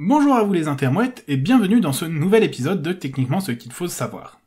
Bonjour à vous les intermouettes et bienvenue dans ce nouvel épisode de Techniquement ce qu'il faut savoir.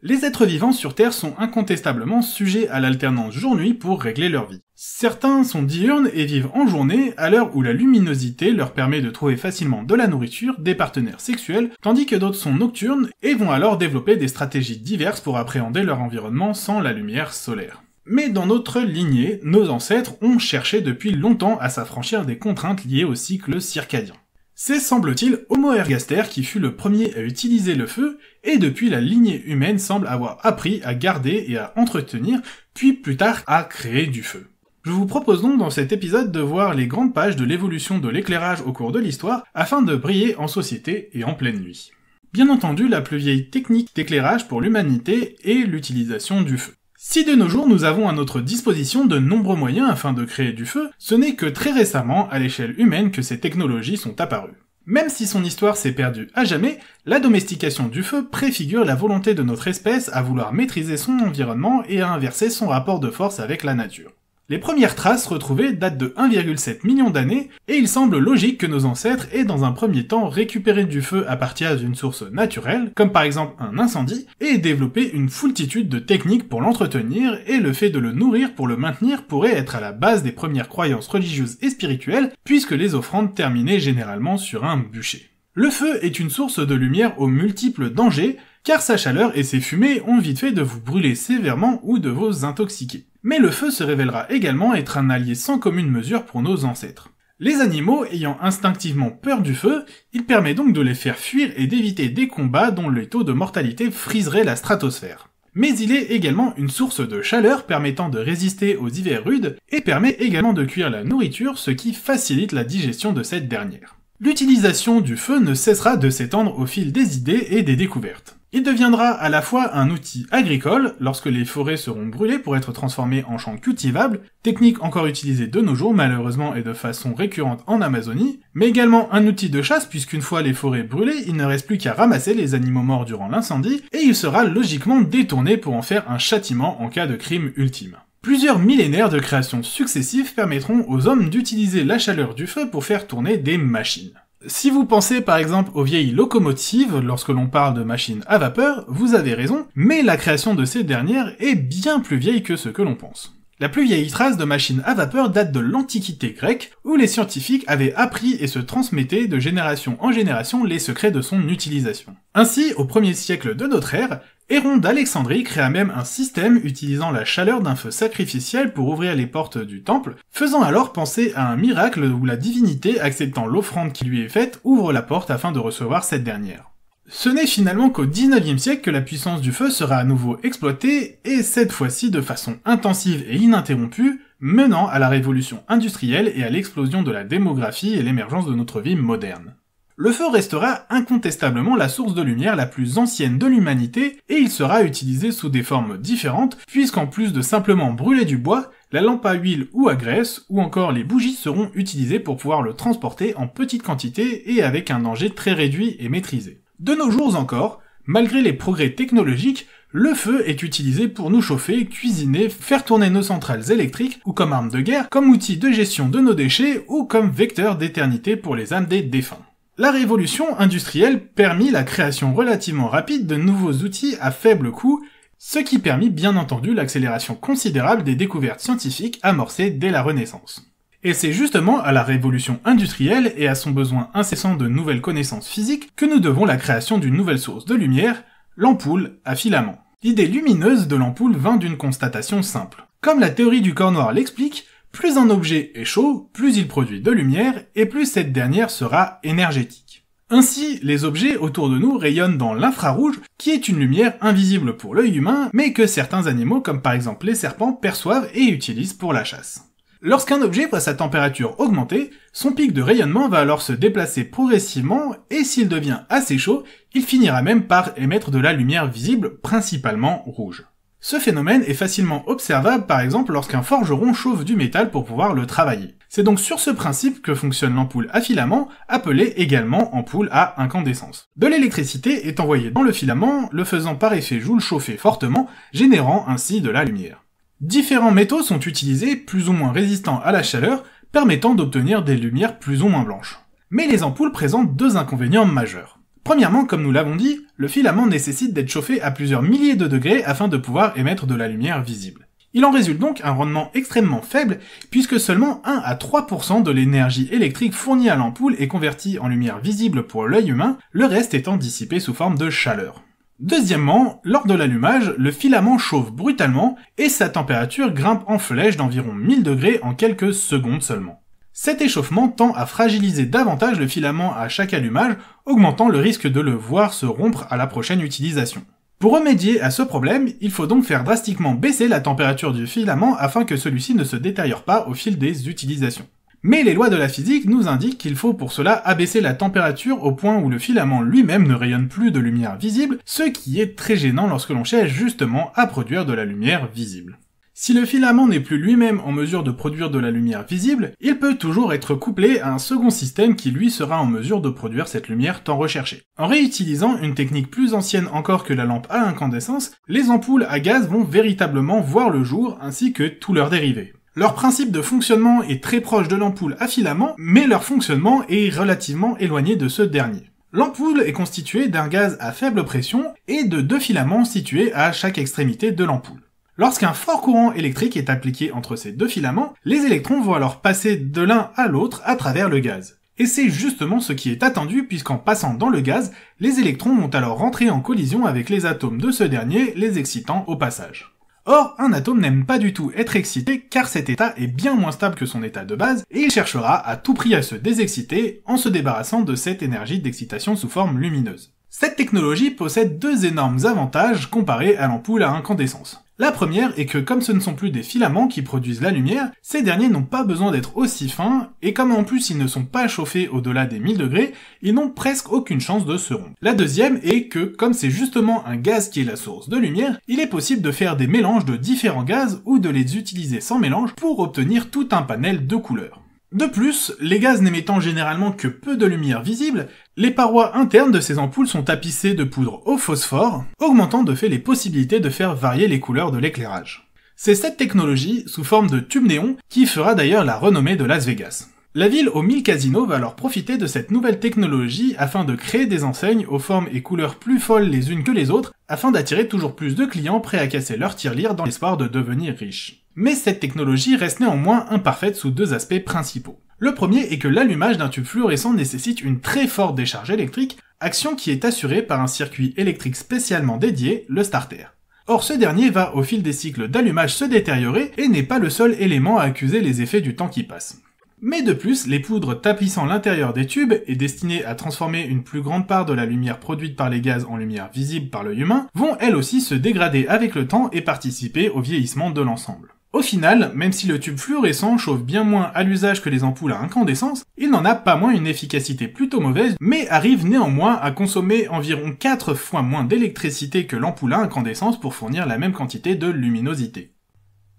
Les êtres vivants sur Terre sont incontestablement sujets à l'alternance jour-nuit pour régler leur vie. Certains sont diurnes et vivent en journée à l'heure où la luminosité leur permet de trouver facilement de la nourriture, des partenaires sexuels, tandis que d'autres sont nocturnes et vont alors développer des stratégies diverses pour appréhender leur environnement sans la lumière solaire. Mais dans notre lignée, nos ancêtres ont cherché depuis longtemps à s'affranchir des contraintes liées au cycle circadien. C'est semble-t-il Homo ergaster qui fut le premier à utiliser le feu, et depuis la lignée humaine semble avoir appris à garder et à entretenir, puis plus tard à créer du feu. Je vous propose donc dans cet épisode de voir les grandes pages de l'évolution de l'éclairage au cours de l'histoire afin de briller en société et en pleine nuit. Bien entendu, la plus vieille technique d'éclairage pour l'humanité est l'utilisation du feu. Si de nos jours nous avons à notre disposition de nombreux moyens afin de créer du feu, ce n'est que très récemment, à l'échelle humaine, que ces technologies sont apparues. Même si son histoire s'est perdue à jamais, la domestication du feu préfigure la volonté de notre espèce à vouloir maîtriser son environnement et à inverser son rapport de force avec la nature. Les premières traces retrouvées datent de 1,7 million d'années, et il semble logique que nos ancêtres aient dans un premier temps récupéré du feu à partir d'une source naturelle, comme par exemple un incendie, et développé une foultitude de techniques pour l'entretenir, et le fait de le nourrir pour le maintenir pourrait être à la base des premières croyances religieuses et spirituelles, puisque les offrandes terminaient généralement sur un bûcher. Le feu est une source de lumière aux multiples dangers, car sa chaleur et ses fumées ont vite fait de vous brûler sévèrement ou de vous intoxiquer. Mais le feu se révélera également être un allié sans commune mesure pour nos ancêtres. Les animaux ayant instinctivement peur du feu, il permet donc de les faire fuir et d'éviter des combats dont les taux de mortalité friserait la stratosphère. Mais il est également une source de chaleur permettant de résister aux hivers rudes et permet également de cuire la nourriture, ce qui facilite la digestion de cette dernière. L'utilisation du feu ne cessera de s'étendre au fil des idées et des découvertes. Il deviendra à la fois un outil agricole lorsque les forêts seront brûlées pour être transformées en champs cultivables, technique encore utilisée de nos jours malheureusement et de façon récurrente en Amazonie, mais également un outil de chasse puisqu'une fois les forêts brûlées, il ne reste plus qu'à ramasser les animaux morts durant l'incendie et il sera logiquement détourné pour en faire un châtiment en cas de crime ultime. Plusieurs millénaires de créations successives permettront aux hommes d'utiliser la chaleur du feu pour faire tourner des machines. Si vous pensez par exemple aux vieilles locomotives lorsque l'on parle de machines à vapeur, vous avez raison, mais la création de ces dernières est bien plus vieille que ce que l'on pense. La plus vieille trace de machines à vapeur date de l'Antiquité grecque, où les scientifiques avaient appris et se transmettaient de génération en génération les secrets de son utilisation. Ainsi, au premier siècle de notre ère, Héron d'Alexandrie créa même un système utilisant la chaleur d'un feu sacrificiel pour ouvrir les portes du temple, faisant alors penser à un miracle où la divinité, acceptant l'offrande qui lui est faite, ouvre la porte afin de recevoir cette dernière. Ce n'est finalement qu'au XIXe siècle que la puissance du feu sera à nouveau exploitée, et cette fois-ci de façon intensive et ininterrompue, menant à la révolution industrielle et à l'explosion de la démographie et l'émergence de notre vie moderne le feu restera incontestablement la source de lumière la plus ancienne de l'humanité et il sera utilisé sous des formes différentes puisqu'en plus de simplement brûler du bois, la lampe à huile ou à graisse ou encore les bougies seront utilisées pour pouvoir le transporter en petite quantité et avec un danger très réduit et maîtrisé. De nos jours encore, malgré les progrès technologiques, le feu est utilisé pour nous chauffer, cuisiner, faire tourner nos centrales électriques ou comme arme de guerre, comme outil de gestion de nos déchets ou comme vecteur d'éternité pour les âmes des défunts. La révolution industrielle permit la création relativement rapide de nouveaux outils à faible coût, ce qui permit bien entendu l'accélération considérable des découvertes scientifiques amorcées dès la Renaissance. Et c'est justement à la révolution industrielle et à son besoin incessant de nouvelles connaissances physiques que nous devons la création d'une nouvelle source de lumière, l'ampoule à filament. L'idée lumineuse de l'ampoule vint d'une constatation simple. Comme la théorie du corps noir l'explique, plus un objet est chaud, plus il produit de lumière et plus cette dernière sera énergétique. Ainsi, les objets autour de nous rayonnent dans l'infrarouge, qui est une lumière invisible pour l'œil humain, mais que certains animaux, comme par exemple les serpents, perçoivent et utilisent pour la chasse. Lorsqu'un objet voit sa température augmenter, son pic de rayonnement va alors se déplacer progressivement et s'il devient assez chaud, il finira même par émettre de la lumière visible, principalement rouge. Ce phénomène est facilement observable par exemple lorsqu'un forgeron chauffe du métal pour pouvoir le travailler. C'est donc sur ce principe que fonctionne l'ampoule à filament, appelée également ampoule à incandescence. De l'électricité est envoyée dans le filament, le faisant par effet Joule chauffer fortement, générant ainsi de la lumière. Différents métaux sont utilisés, plus ou moins résistants à la chaleur, permettant d'obtenir des lumières plus ou moins blanches. Mais les ampoules présentent deux inconvénients majeurs. Premièrement, comme nous l'avons dit, le filament nécessite d'être chauffé à plusieurs milliers de degrés afin de pouvoir émettre de la lumière visible. Il en résulte donc un rendement extrêmement faible puisque seulement 1 à 3% de l'énergie électrique fournie à l'ampoule est convertie en lumière visible pour l'œil humain, le reste étant dissipé sous forme de chaleur. Deuxièmement, lors de l'allumage, le filament chauffe brutalement et sa température grimpe en flèche d'environ 1000 degrés en quelques secondes seulement. Cet échauffement tend à fragiliser davantage le filament à chaque allumage, augmentant le risque de le voir se rompre à la prochaine utilisation. Pour remédier à ce problème, il faut donc faire drastiquement baisser la température du filament afin que celui-ci ne se détériore pas au fil des utilisations. Mais les lois de la physique nous indiquent qu'il faut pour cela abaisser la température au point où le filament lui-même ne rayonne plus de lumière visible, ce qui est très gênant lorsque l'on cherche justement à produire de la lumière visible. Si le filament n'est plus lui-même en mesure de produire de la lumière visible, il peut toujours être couplé à un second système qui lui sera en mesure de produire cette lumière tant recherchée. En réutilisant une technique plus ancienne encore que la lampe à incandescence, les ampoules à gaz vont véritablement voir le jour ainsi que tous leurs dérivés. Leur principe de fonctionnement est très proche de l'ampoule à filament, mais leur fonctionnement est relativement éloigné de ce dernier. L'ampoule est constituée d'un gaz à faible pression et de deux filaments situés à chaque extrémité de l'ampoule. Lorsqu'un fort courant électrique est appliqué entre ces deux filaments, les électrons vont alors passer de l'un à l'autre à travers le gaz. Et c'est justement ce qui est attendu puisqu'en passant dans le gaz, les électrons vont alors rentrer en collision avec les atomes de ce dernier, les excitant au passage. Or, un atome n'aime pas du tout être excité car cet état est bien moins stable que son état de base et il cherchera à tout prix à se désexciter en se débarrassant de cette énergie d'excitation sous forme lumineuse. Cette technologie possède deux énormes avantages comparés à l'ampoule à incandescence. La première est que comme ce ne sont plus des filaments qui produisent la lumière, ces derniers n'ont pas besoin d'être aussi fins, et comme en plus ils ne sont pas chauffés au-delà des 1000 degrés, ils n'ont presque aucune chance de se rompre. La deuxième est que comme c'est justement un gaz qui est la source de lumière, il est possible de faire des mélanges de différents gaz ou de les utiliser sans mélange pour obtenir tout un panel de couleurs. De plus, les gaz n'émettant généralement que peu de lumière visible, les parois internes de ces ampoules sont tapissées de poudre au phosphore, augmentant de fait les possibilités de faire varier les couleurs de l'éclairage. C'est cette technologie, sous forme de tube néon, qui fera d'ailleurs la renommée de Las Vegas. La ville aux 1000 casinos va alors profiter de cette nouvelle technologie afin de créer des enseignes aux formes et couleurs plus folles les unes que les autres, afin d'attirer toujours plus de clients prêts à casser leur tirelire dans l'espoir de devenir riches mais cette technologie reste néanmoins imparfaite sous deux aspects principaux. Le premier est que l'allumage d'un tube fluorescent nécessite une très forte décharge électrique, action qui est assurée par un circuit électrique spécialement dédié, le starter. Or ce dernier va au fil des cycles d'allumage se détériorer et n'est pas le seul élément à accuser les effets du temps qui passe. Mais de plus, les poudres tapissant l'intérieur des tubes et destinées à transformer une plus grande part de la lumière produite par les gaz en lumière visible par l'œil humain vont elles aussi se dégrader avec le temps et participer au vieillissement de l'ensemble. Au final, même si le tube fluorescent chauffe bien moins à l'usage que les ampoules à incandescence, il n'en a pas moins une efficacité plutôt mauvaise, mais arrive néanmoins à consommer environ 4 fois moins d'électricité que l'ampoule à incandescence pour fournir la même quantité de luminosité.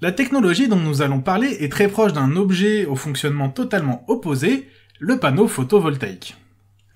La technologie dont nous allons parler est très proche d'un objet au fonctionnement totalement opposé, le panneau photovoltaïque.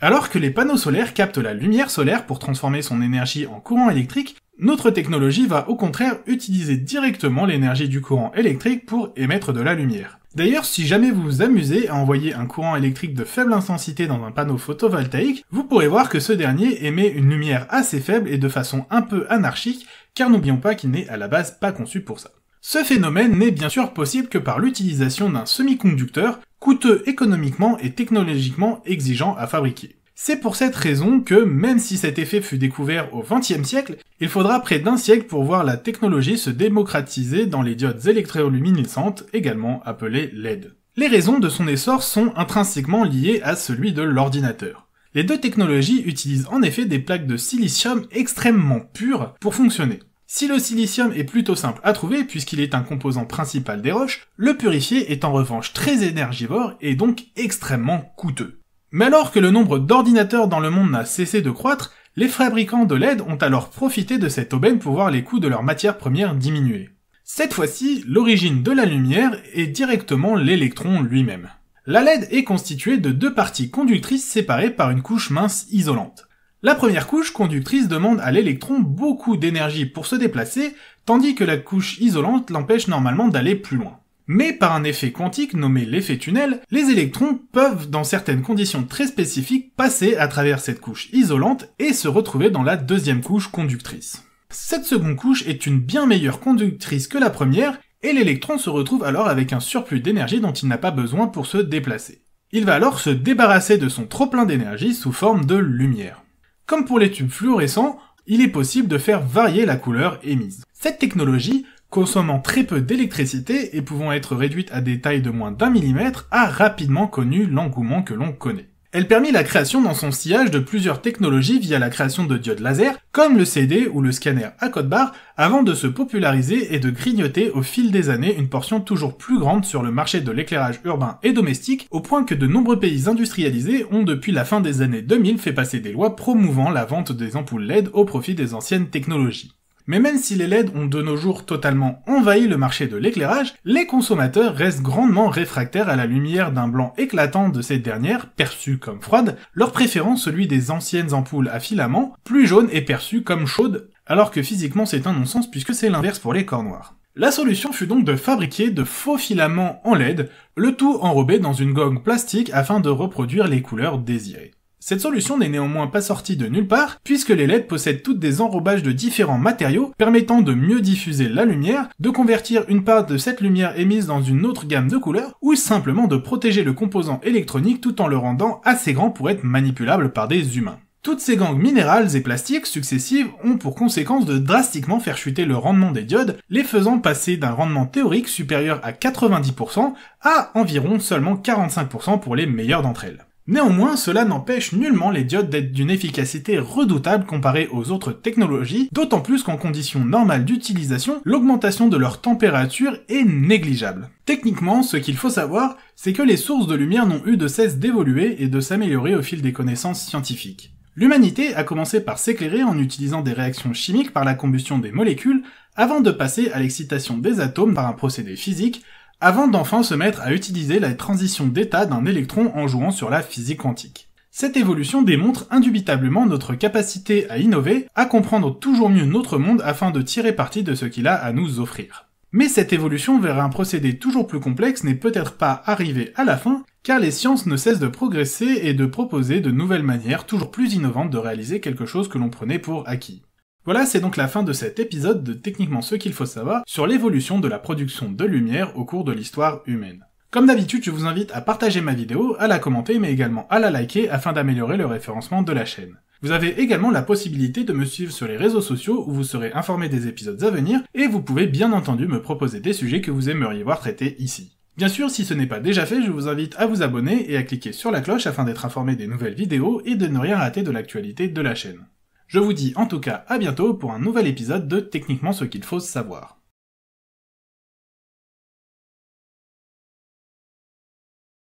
Alors que les panneaux solaires captent la lumière solaire pour transformer son énergie en courant électrique, notre technologie va au contraire utiliser directement l'énergie du courant électrique pour émettre de la lumière. D'ailleurs, si jamais vous vous amusez à envoyer un courant électrique de faible intensité dans un panneau photovoltaïque, vous pourrez voir que ce dernier émet une lumière assez faible et de façon un peu anarchique, car n'oublions pas qu'il n'est à la base pas conçu pour ça. Ce phénomène n'est bien sûr possible que par l'utilisation d'un semi-conducteur, coûteux économiquement et technologiquement exigeant à fabriquer. C'est pour cette raison que, même si cet effet fut découvert au XXe siècle, il faudra près d'un siècle pour voir la technologie se démocratiser dans les diodes électroluminescentes, également appelées LED. Les raisons de son essor sont intrinsèquement liées à celui de l'ordinateur. Les deux technologies utilisent en effet des plaques de silicium extrêmement pures pour fonctionner. Si le silicium est plutôt simple à trouver puisqu'il est un composant principal des roches, le purifié est en revanche très énergivore et donc extrêmement coûteux. Mais alors que le nombre d'ordinateurs dans le monde n'a cessé de croître, les fabricants de LED ont alors profité de cette aubaine pour voir les coûts de leurs matières premières diminuer. Cette fois-ci, l'origine de la lumière est directement l'électron lui-même. La LED est constituée de deux parties conductrices séparées par une couche mince isolante. La première couche conductrice demande à l'électron beaucoup d'énergie pour se déplacer, tandis que la couche isolante l'empêche normalement d'aller plus loin. Mais par un effet quantique nommé l'effet tunnel, les électrons peuvent, dans certaines conditions très spécifiques, passer à travers cette couche isolante et se retrouver dans la deuxième couche conductrice. Cette seconde couche est une bien meilleure conductrice que la première, et l'électron se retrouve alors avec un surplus d'énergie dont il n'a pas besoin pour se déplacer. Il va alors se débarrasser de son trop-plein d'énergie sous forme de lumière. Comme pour les tubes fluorescents, il est possible de faire varier la couleur émise. Cette technologie consommant très peu d'électricité et pouvant être réduite à des tailles de moins d'un millimètre, a rapidement connu l'engouement que l'on connaît. Elle permit la création dans son sillage de plusieurs technologies via la création de diodes laser, comme le CD ou le scanner à code barre, avant de se populariser et de grignoter au fil des années une portion toujours plus grande sur le marché de l'éclairage urbain et domestique, au point que de nombreux pays industrialisés ont depuis la fin des années 2000 fait passer des lois promouvant la vente des ampoules LED au profit des anciennes technologies. Mais même si les LED ont de nos jours totalement envahi le marché de l'éclairage, les consommateurs restent grandement réfractaires à la lumière d'un blanc éclatant de ces dernières, perçue comme froide, leur préférant celui des anciennes ampoules à filaments, plus jaunes et perçues comme chaude. alors que physiquement c'est un non-sens puisque c'est l'inverse pour les corps noirs. La solution fut donc de fabriquer de faux filaments en LED, le tout enrobé dans une gomme plastique afin de reproduire les couleurs désirées. Cette solution n'est néanmoins pas sortie de nulle part, puisque les LED possèdent toutes des enrobages de différents matériaux permettant de mieux diffuser la lumière, de convertir une part de cette lumière émise dans une autre gamme de couleurs, ou simplement de protéger le composant électronique tout en le rendant assez grand pour être manipulable par des humains. Toutes ces gangues minérales et plastiques successives ont pour conséquence de drastiquement faire chuter le rendement des diodes, les faisant passer d'un rendement théorique supérieur à 90% à environ seulement 45% pour les meilleures d'entre elles. Néanmoins, cela n'empêche nullement les diodes d'être d'une efficacité redoutable comparée aux autres technologies, d'autant plus qu'en conditions normales d'utilisation, l'augmentation de leur température est négligeable. Techniquement, ce qu'il faut savoir, c'est que les sources de lumière n'ont eu de cesse d'évoluer et de s'améliorer au fil des connaissances scientifiques. L'humanité a commencé par s'éclairer en utilisant des réactions chimiques par la combustion des molécules, avant de passer à l'excitation des atomes par un procédé physique, avant d'enfin se mettre à utiliser la transition d'état d'un électron en jouant sur la physique quantique. Cette évolution démontre indubitablement notre capacité à innover, à comprendre toujours mieux notre monde afin de tirer parti de ce qu'il a à nous offrir. Mais cette évolution vers un procédé toujours plus complexe n'est peut-être pas arrivée à la fin, car les sciences ne cessent de progresser et de proposer de nouvelles manières toujours plus innovantes de réaliser quelque chose que l'on prenait pour acquis. Voilà, c'est donc la fin de cet épisode de Techniquement ce qu'il faut savoir sur l'évolution de la production de lumière au cours de l'histoire humaine. Comme d'habitude, je vous invite à partager ma vidéo, à la commenter, mais également à la liker afin d'améliorer le référencement de la chaîne. Vous avez également la possibilité de me suivre sur les réseaux sociaux où vous serez informé des épisodes à venir et vous pouvez bien entendu me proposer des sujets que vous aimeriez voir traités ici. Bien sûr, si ce n'est pas déjà fait, je vous invite à vous abonner et à cliquer sur la cloche afin d'être informé des nouvelles vidéos et de ne rien rater de l'actualité de la chaîne. Je vous dis en tout cas à bientôt pour un nouvel épisode de Techniquement ce qu'il faut savoir.